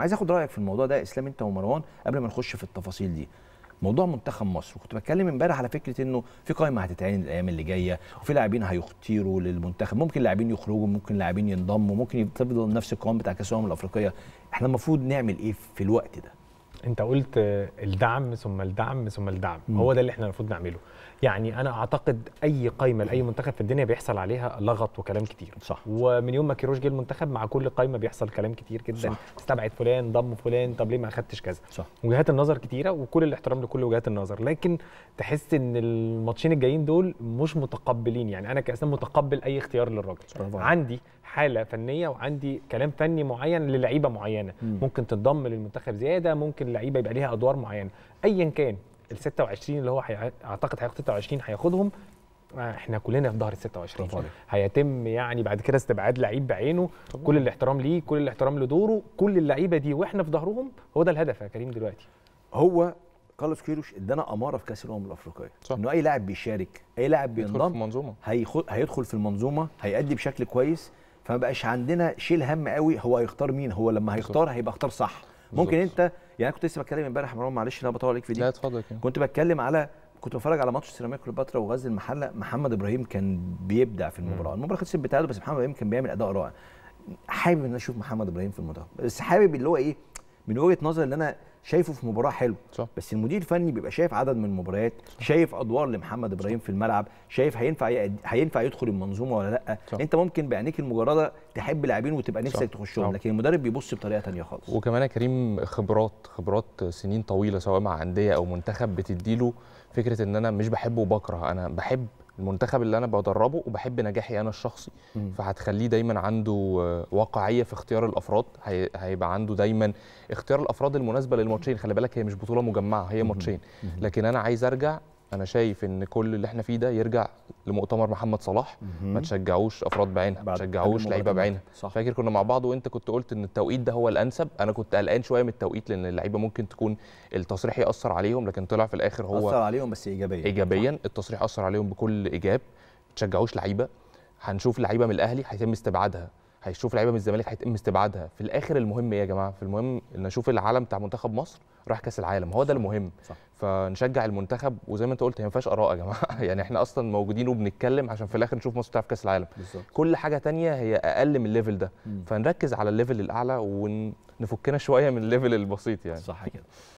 عايز اخد رايك في الموضوع ده اسلام انت ومروان قبل ما نخش في التفاصيل دي موضوع منتخب مصر كنت بتكلم امبارح على فكره انه في قائمه هتتعين الايام اللي جايه وفي لاعبين هيختيروا للمنتخب ممكن لاعبين يخرجوا ممكن لاعبين ينضموا ممكن تفضل نفس القوام بتاع كاس الامم الافريقيه احنا المفروض نعمل ايه في الوقت ده انت قلت الدعم ثم الدعم ثم الدعم م. هو ده اللي احنا المفروض نعمله يعني انا اعتقد اي قايمه لاي منتخب في الدنيا بيحصل عليها لغط وكلام كتير صح ومن يوم ما كيروش جه المنتخب مع كل قايمه بيحصل كلام كتير جدا صح. استبعد فلان ضم فلان طب ليه ما اخدتش كذا صح وجهات النظر كتيره وكل الاحترام لكل وجهات النظر لكن تحس ان الماتشين الجايين دول مش متقبلين يعني انا كاسلام متقبل اي اختيار للراجل عندي حاله فنيه وعندي كلام فني معين للعيبه معينه م. ممكن تنضم للمنتخب زياده ممكن اللعيبه يبقى ليها ادوار معينه ايا كان ال 26 اللي هو حي... اعتقد هياخد 26 هياخدهم آه، احنا كلنا في ظهر ال 26 هيتم يعني بعد كده استبعاد لعيب بعينه طبعا. كل الاحترام ليه كل الاحترام لدوره كل اللعيبه دي واحنا في ظهرهم هو ده الهدف يا كريم دلوقتي هو كارلوس كيروش ادانا اماره في كاس الامم الافريقيه انه اي لاعب بيشارك اي لاعب بينضم المنظومه هيخل... هيدخل في المنظومه هيأدي بشكل كويس فما بقاش عندنا شيل هم قوي هو هيختار مين هو لما هيختار هيبقى اختار صح ممكن انت يعني كنت لسه بتكلم امبارح مروان معلش انا بطول عليك في دي لا اتفضل كنت بتكلم على كنت بتفرج على ماتش سيراميكا كليوباترا وغزل المحله محمد ابراهيم كان بيبدع في المباراه المباراه خلصت بتعادل بس محمد ابراهيم كان بيعمل اداء رائع حابب ان اشوف محمد ابراهيم في المنتخب بس حابب اللي هو ايه من وجهه نظري اللي انا شايفه في مباراه حلوه صح. بس المدير الفني بيبقى شايف عدد من المباريات صح. شايف ادوار لمحمد ابراهيم في الملعب شايف هينفع هينفع يدخل المنظومه ولا لا صح. انت ممكن بعينيك المجرده تحب لاعبين وتبقى نفسك تخشهم لكن المدرب بيبص بطريقه ثانيه خالص وكمان يا كريم خبرات خبرات سنين طويله سواء مع انديه او منتخب بتديله فكره ان انا مش بحبه وبكره انا بحب المنتخب اللي انا بدربه وبحب نجاحي انا الشخصي فهتخليه دايما عنده واقعيه في اختيار الافراد هي... هيبقى عنده دايما اختيار الافراد المناسبه للماتشين خلي بالك هي مش بطوله مجمعه هي ماتشين لكن انا عايز ارجع انا شايف ان كل اللي احنا فيه ده يرجع لمؤتمر محمد صلاح ما تشجعوش افراد بعينها ما تشجعوش لعيبه بعينها صح. فاكر كنا مع بعض وانت كنت قلت ان التوقيت ده هو الانسب انا كنت قلقان شويه من التوقيت لان اللعيبه ممكن تكون التصريح ياثر عليهم لكن طلع في الاخر هو اثر عليهم بس ايجابيا ايجابيا التصريح اثر عليهم بكل ايجاب ما تشجعوش لعيبه هنشوف لعيبه من الاهلي هيتم استبعادها هيشوف لعيبه من الزمالك هيتم استبعادها في الاخر المهم ايه يا جماعه في المهم ان اشوف العالم بتاع منتخب مصر راح كاس العالم هو ده المهم صح. فنشجع المنتخب وزي ما انت قلت ما فيهاش اراء يا جماعه يعني احنا اصلا موجودين وبنتكلم عشان في الاخر نشوف مصر بتعرف كاس العالم بالزبط. كل حاجه تانية هي اقل من الليفل ده م. فنركز على الليفل الاعلى ونفكنا شويه من الليفل البسيط يعني صح كده